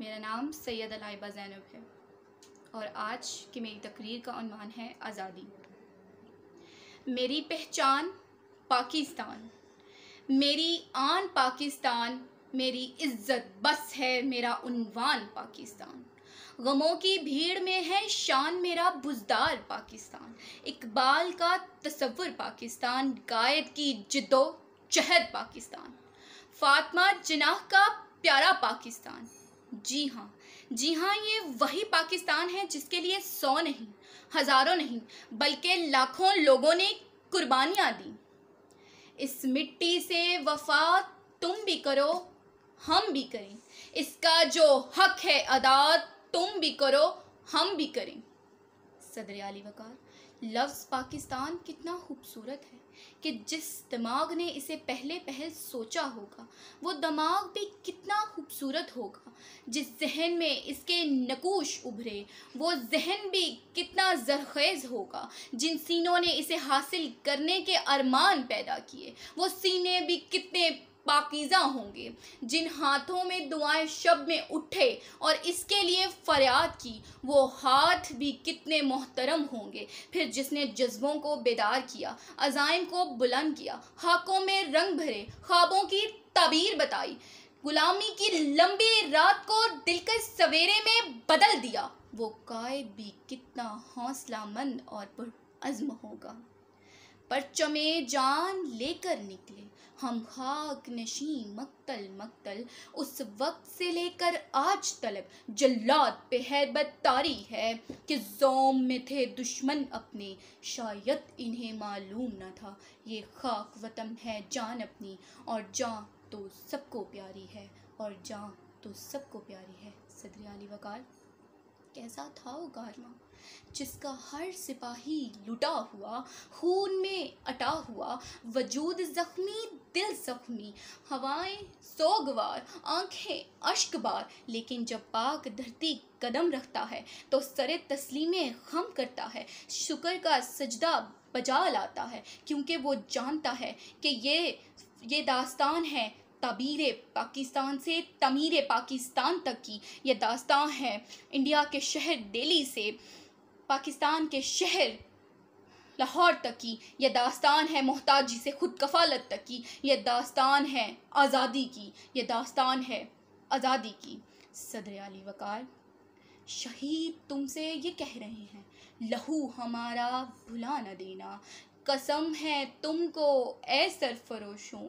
मेरा नाम सैयद अलाइबा जैनब है और आज की मेरी तकरीर का अनवान है आज़ादी मेरी पहचान पाकिस्तान मेरी आन पाकिस्तान मेरी इज्जत बस है मेरा उनवान पाकिस्तान गमों की भीड़ में है शान मेरा बुजदार पाकिस्तान इकबाल का तस्वुर पाकिस्तान गायद की जिदो चहद पाकिस्तान फातमा जिनाह का प्यारा पाकिस्तान जी हाँ जी हाँ ये वही पाकिस्तान है जिसके लिए सौ नहीं हज़ारों नहीं बल्कि लाखों लोगों ने कुर्बानियाँ दी इस मिट्टी से वफा तुम भी करो हम भी करें इसका जो हक है अदा तुम भी करो हम भी करें सदर अली वकार लफ्ज़ पाकिस्तान कितना खूबसूरत है कि जिस दिमाग ने इसे पहले पहल सोचा होगा वो दिमाग भी कितना खूबसूरत होगा जिस जहन में इसके नकूश उभरे वो जहन भी कितना जरखेज़ होगा जिन सीनों ने इसे हासिल करने के अरमान पैदा किए वो सीने भी कितने पाकिज़ा होंगे जिन हाथों में दुआएं शब में उठे और इसके लिए फरियाद की वो हाथ भी कितने मोहतरम होंगे फिर जिसने जज्बों को बेदार किया अजाइम को बुलंद किया हाकों में रंग भरे ख्वाबों की तबीर बताई गुलामी की लंबी रात को दिल के सवेरे में बदल दिया वो कायद भी कितना हौसलामंद और पुरअज़्म होगा परचमे जान लेकर निकले हम खाक नशी मक्तल मक्तल उस वक्त से लेकर आज तलक जल्लाद पे है तारी है कि जोम में थे दुश्मन अपने शायद इन्हें मालूम न था ये खाक वतन है जान अपनी और जान तो सबको प्यारी है और जान तो सबको प्यारी है सदरी अली वकार कैसा था वो गारमा जिसका हर सिपाही लुटा हुआ खून में अटा हुआ वजूद जख्मी दिल जख्मी हवाएं सोगवार आंखें अश्कबार लेकिन जब पाक धरती कदम रखता है तो सरे तस्लीम खम करता है शुक्र का सजदा बजा लाता है क्योंकि वो जानता है कि ये ये दास्तान है तबीर पाकिस्तान से तमीर पाकिस्तान तक की यह दास्तान है इंडिया के शहर दिल्ली से पाकिस्तान के शहर लाहौर तक की यह दास्तान है मोहताजी से खुद कफालत तक की यह दास्तान है आज़ादी की यह दास्तान है आज़ादी की सदर अली वकार शहीद तुमसे ये कह रहे हैं लहू हमारा भुला न देना कसम है तुमको ए सरफरोशों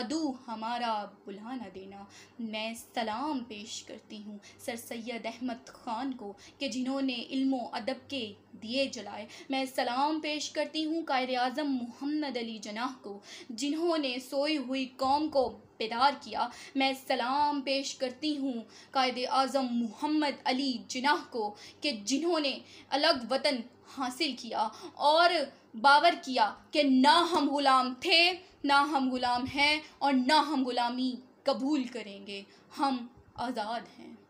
अदू हमारा बुला देना मैं सलाम पेश करती हूँ सर सैद अहमद ख़ान को कि जिन्होंने इल्मो अदब के दिए जलाए मैं सलाम पेश करती हूँ कायर अज़म मोहम्मद अली जनाह को जिन्होंने सोई हुई कौम को पैदार किया मैं सलाम पेश करती हूँ कायद अज़म मोहम्मद अली जिनाह को कि जिन्होंने अलग वतन हासिल किया और बावर किया कि ना हम ग़ुलाम थे ना हम ग़ुलाम हैं और ना हम ग़ुलामी कबूल करेंगे हम आज़ाद हैं